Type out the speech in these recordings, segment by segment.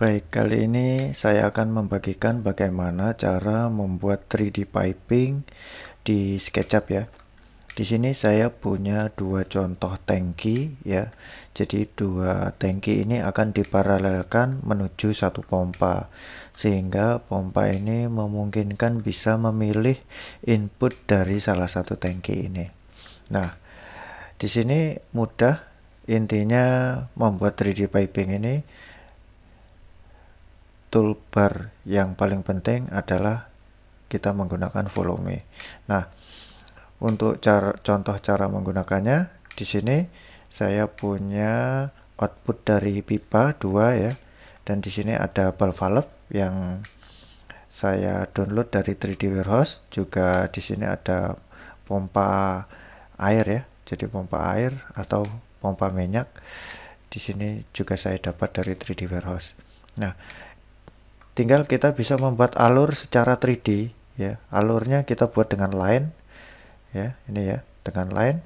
Baik, kali ini saya akan membagikan bagaimana cara membuat 3D piping di SketchUp ya. Di sini saya punya dua contoh tangki ya. Jadi dua tangki ini akan diparalelkan menuju satu pompa. Sehingga pompa ini memungkinkan bisa memilih input dari salah satu tangki ini. Nah, di sini mudah intinya membuat 3D piping ini toolbar yang paling penting adalah kita menggunakan volume. nah untuk cara, contoh cara menggunakannya di sini saya punya output dari pipa 2 ya dan di sini ada ball valve yang saya download dari 3D warehouse juga di sini ada pompa air ya jadi pompa air atau pompa minyak di sini juga saya dapat dari 3D warehouse nah tinggal kita bisa membuat alur secara 3D ya alurnya kita buat dengan line ya ini ya dengan line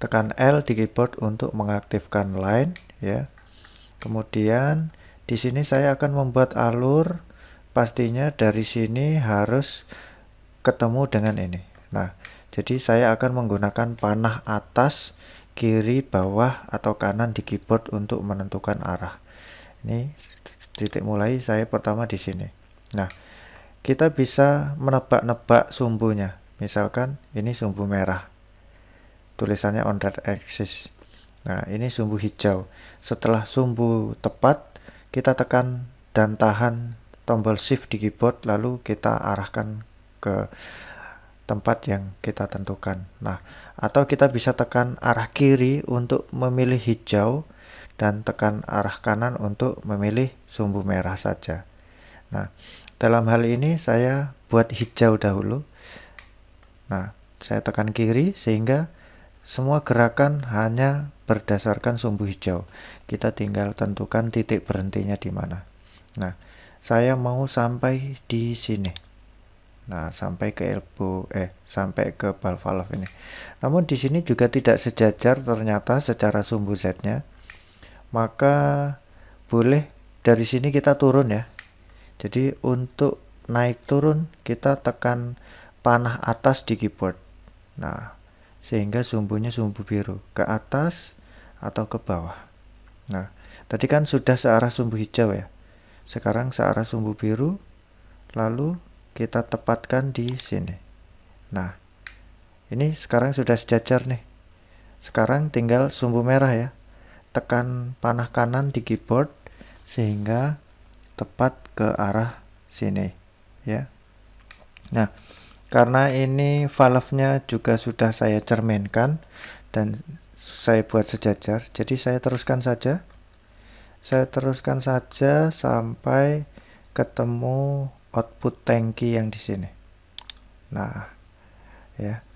tekan L di keyboard untuk mengaktifkan line ya kemudian di sini saya akan membuat alur pastinya dari sini harus ketemu dengan ini nah jadi saya akan menggunakan panah atas kiri bawah atau kanan di keyboard untuk menentukan arah ini titik mulai saya pertama di sini. Nah, kita bisa menebak-nebak sumbunya. Misalkan ini sumbu merah. Tulisannya on that axis. Nah, ini sumbu hijau. Setelah sumbu tepat, kita tekan dan tahan tombol shift di keyboard lalu kita arahkan ke tempat yang kita tentukan. Nah, atau kita bisa tekan arah kiri untuk memilih hijau dan tekan arah kanan untuk memilih sumbu merah saja. Nah, dalam hal ini saya buat hijau dahulu. Nah, saya tekan kiri sehingga semua gerakan hanya berdasarkan sumbu hijau. Kita tinggal tentukan titik berhentinya di mana. Nah, saya mau sampai di sini. Nah, sampai ke elbow eh sampai ke valve valve ini. Namun di sini juga tidak sejajar ternyata secara sumbu Z-nya maka boleh dari sini kita turun ya jadi untuk naik turun kita tekan panah atas di keyboard nah sehingga sumbunya sumbu biru ke atas atau ke bawah nah tadi kan sudah searah sumbu hijau ya sekarang searah sumbu biru lalu kita tepatkan di sini nah ini sekarang sudah sejajar nih sekarang tinggal sumbu merah ya tekan panah kanan di keyboard sehingga tepat ke arah sini ya nah karena ini valve-nya juga sudah saya cerminkan dan saya buat sejajar jadi saya teruskan saja saya teruskan saja sampai ketemu output tangki yang di sini nah ya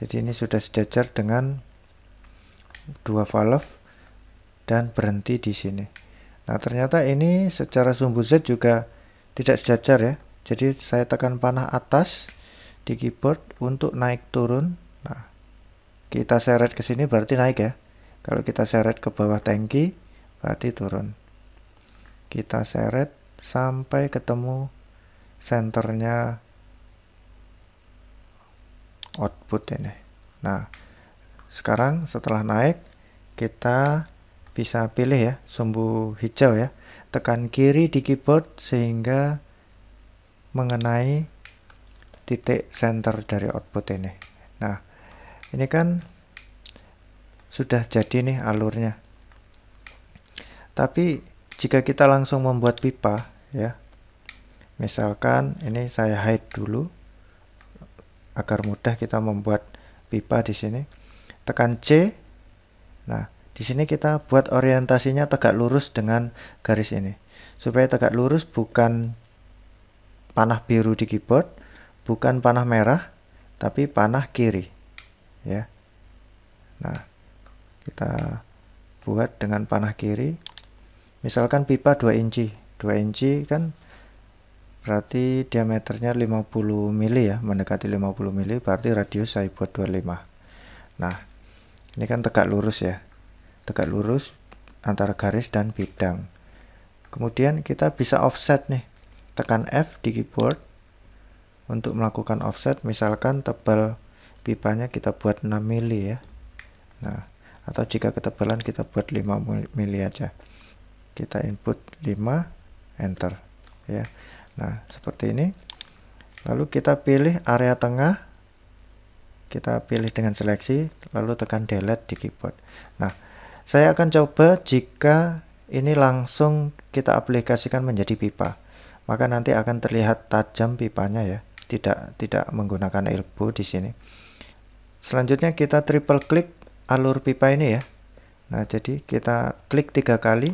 jadi ini sudah sejajar dengan dua valve dan berhenti di sini. Nah, ternyata ini secara sumbu Z juga tidak sejajar ya. Jadi saya tekan panah atas di keyboard untuk naik turun. Nah, kita seret ke sini berarti naik ya. Kalau kita seret ke bawah tangki berarti turun. Kita seret sampai ketemu senternya output ini. Nah, sekarang setelah naik kita bisa pilih ya sumbu hijau ya tekan kiri di keyboard sehingga mengenai titik center dari output ini nah ini kan sudah jadi nih alurnya tapi jika kita langsung membuat pipa ya misalkan ini saya hide dulu agar mudah kita membuat pipa di sini tekan C nah di sini kita buat orientasinya tegak lurus dengan garis ini. Supaya tegak lurus bukan panah biru di keyboard, bukan panah merah, tapi panah kiri. Ya. Nah, kita buat dengan panah kiri. Misalkan pipa 2 inci. 2 inci kan berarti diameternya 50 mili ya mendekati 50 mili berarti radius saya buat 25 nah ini kan tegak lurus ya tegak lurus antara garis dan bidang. Kemudian kita bisa offset nih. Tekan F di keyboard untuk melakukan offset misalkan tebal pipanya kita buat 6 mili ya. Nah, atau jika ketebalan kita buat 5 mili aja. Kita input 5 enter ya. Nah, seperti ini. Lalu kita pilih area tengah. Kita pilih dengan seleksi lalu tekan delete di keyboard. Nah, saya akan coba jika ini langsung kita aplikasikan menjadi pipa. Maka nanti akan terlihat tajam pipanya ya, tidak tidak menggunakan elbow di sini. Selanjutnya kita triple klik alur pipa ini ya. Nah, jadi kita klik tiga kali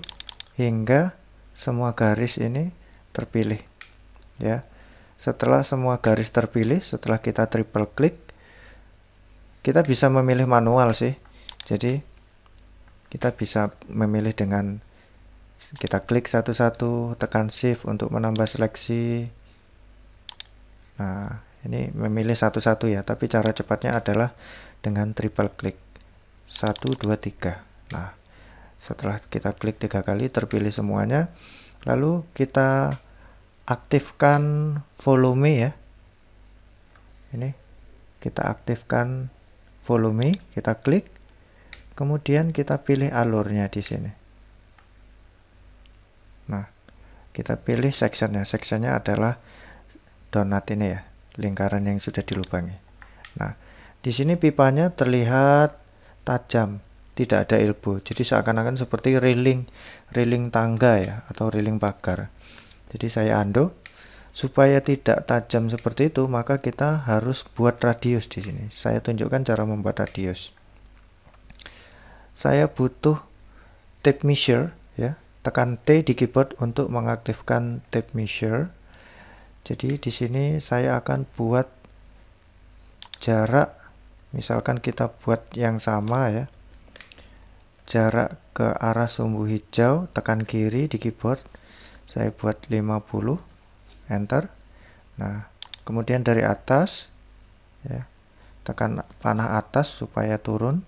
hingga semua garis ini terpilih. Ya. Setelah semua garis terpilih, setelah kita triple klik, kita bisa memilih manual sih. Jadi kita bisa memilih dengan kita klik satu-satu tekan shift untuk menambah seleksi nah ini memilih satu-satu ya tapi cara cepatnya adalah dengan triple klik 1 2 3 nah setelah kita klik tiga kali terpilih semuanya lalu kita aktifkan volume ya ini kita aktifkan volume kita klik Kemudian kita pilih alurnya di sini. Nah, kita pilih sectionnya. Sectionnya adalah donat ini ya, lingkaran yang sudah dilubangi. Nah, di sini pipanya terlihat tajam, tidak ada ilbu. Jadi seakan-akan seperti railing, railing tangga ya, atau railing pagar. Jadi saya anduk, supaya tidak tajam seperti itu maka kita harus buat radius di sini saya tunjukkan cara membuat radius saya butuh tape measure ya tekan T di keyboard untuk mengaktifkan tape measure jadi di sini saya akan buat jarak misalkan kita buat yang sama ya jarak ke arah sumbu hijau tekan kiri di keyboard saya buat 50 enter nah kemudian dari atas ya tekan panah atas supaya turun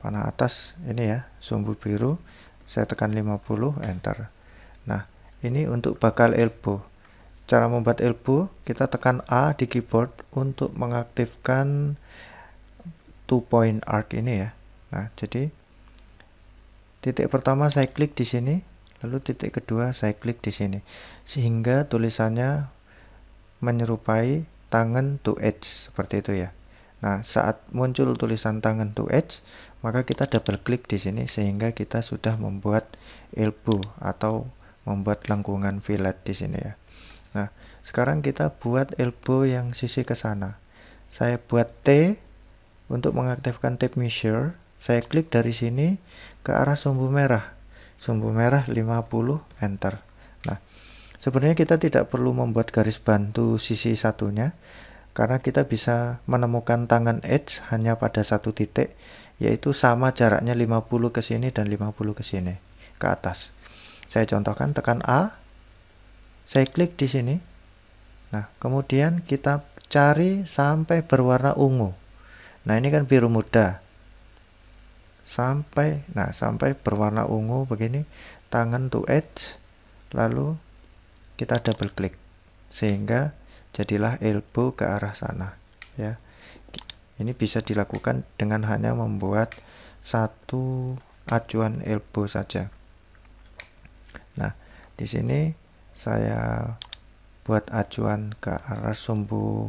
panah atas ini ya sumbu biru saya tekan 50 enter nah ini untuk bakal elbow cara membuat elbow kita tekan A di keyboard untuk mengaktifkan two point arc ini ya nah jadi titik pertama saya klik di sini lalu titik kedua saya klik di sini sehingga tulisannya menyerupai tangan to edge seperti itu ya nah saat muncul tulisan tangan to edge maka kita double klik di sini sehingga kita sudah membuat elbow atau membuat lengkungan fillet di sini ya nah sekarang kita buat elbow yang sisi ke sana saya buat T untuk mengaktifkan tape measure saya klik dari sini ke arah sumbu merah sumbu merah 50 enter nah sebenarnya kita tidak perlu membuat garis bantu sisi satunya karena kita bisa menemukan tangan edge hanya pada satu titik yaitu sama jaraknya 50 ke sini dan 50 ke sini ke atas. Saya contohkan tekan A, saya klik di sini. Nah, kemudian kita cari sampai berwarna ungu. Nah, ini kan biru muda. Sampai nah sampai berwarna ungu begini, tangan to edge lalu kita double klik sehingga jadilah elbow ke arah sana ya. Ini bisa dilakukan dengan hanya membuat satu acuan elbow saja. Nah, di sini saya buat acuan ke arah sumbu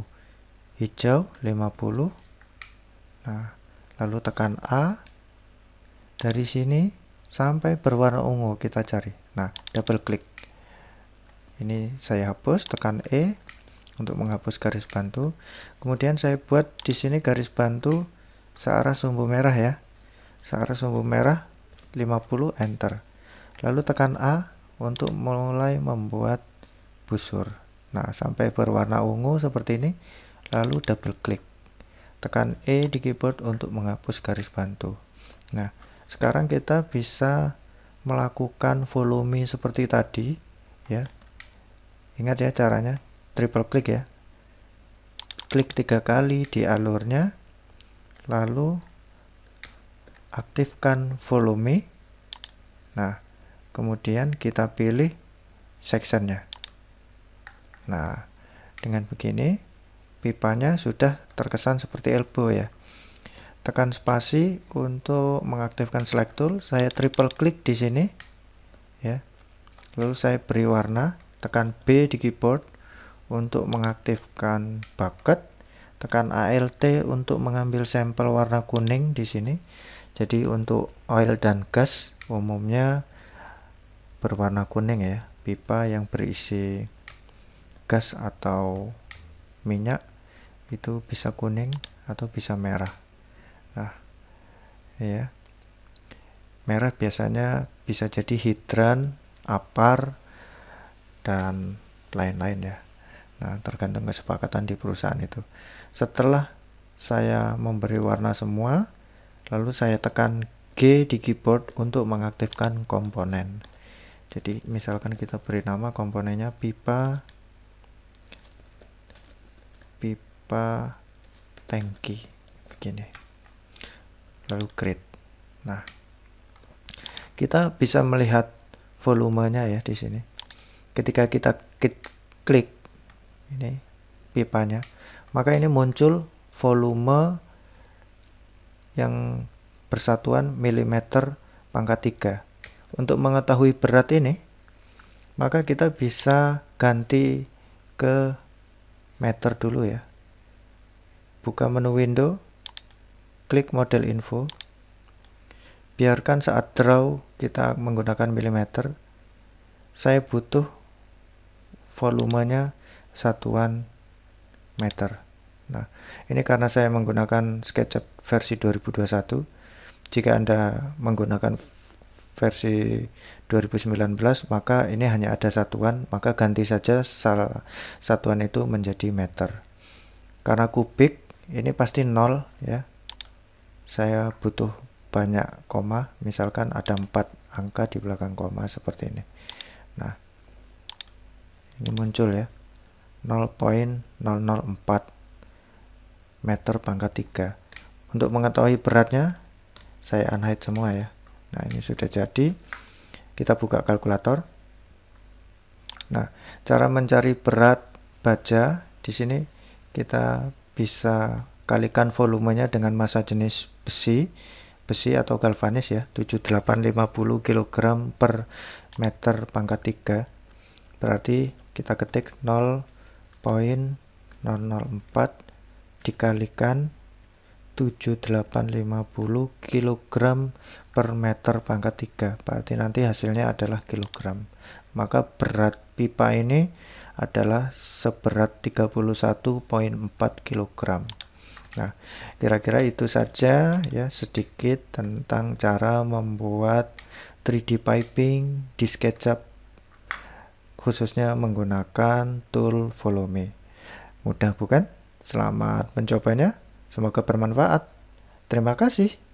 hijau 50. Nah, lalu tekan A. Dari sini sampai berwarna ungu kita cari. Nah, double klik. Ini saya hapus, tekan E, untuk menghapus garis bantu kemudian saya buat di sini garis bantu searah sumbu merah ya searah sumbu merah 50 enter lalu tekan A untuk mulai membuat busur nah sampai berwarna ungu seperti ini lalu double klik tekan E di keyboard untuk menghapus garis bantu nah sekarang kita bisa melakukan volume seperti tadi ya ingat ya caranya triple klik ya klik tiga kali di alurnya lalu aktifkan volume nah kemudian kita pilih sectionnya nah dengan begini pipanya sudah terkesan seperti elbow ya tekan spasi untuk mengaktifkan select tool saya triple klik di sini ya lalu saya beri warna tekan B di keyboard untuk mengaktifkan bucket, tekan ALT untuk mengambil sampel warna kuning di sini. Jadi untuk oil dan gas umumnya berwarna kuning ya, pipa yang berisi gas atau minyak itu bisa kuning atau bisa merah. Nah, ya. Merah biasanya bisa jadi hidran, apar, dan lain-lain ya. Nah, tergantung kesepakatan di perusahaan itu. Setelah saya memberi warna semua, lalu saya tekan G di keyboard untuk mengaktifkan komponen. Jadi, misalkan kita beri nama komponennya pipa pipa tangki begini. Lalu create. Nah, kita bisa melihat volumenya ya di sini. Ketika kita klik ini pipanya maka ini muncul volume yang persatuan milimeter pangkat 3 untuk mengetahui berat ini maka kita bisa ganti ke meter dulu ya buka menu window klik model info biarkan saat draw kita menggunakan milimeter saya butuh volumenya satuan meter. Nah, ini karena saya menggunakan SketchUp versi 2021. Jika Anda menggunakan versi 2019, maka ini hanya ada satuan, maka ganti saja satuan itu menjadi meter. Karena kubik ini pasti nol ya. Saya butuh banyak koma, misalkan ada empat angka di belakang koma seperti ini. Nah, ini muncul ya. 0.004 meter pangkat 3 untuk mengetahui beratnya saya unhide semua ya nah ini sudah jadi kita buka kalkulator nah cara mencari berat baja di sini kita bisa kalikan volumenya dengan massa jenis besi besi atau galvanis ya 7850 kg per meter pangkat 3 berarti kita ketik 0 0,004 dikalikan 7850 kg per meter pangkat 3 berarti nanti hasilnya adalah kilogram maka berat pipa ini adalah seberat 31.4 kg nah kira-kira itu saja ya sedikit tentang cara membuat 3D piping di SketchUp khususnya menggunakan tool Follow Me. Mudah bukan? Selamat mencobanya, semoga bermanfaat. Terima kasih.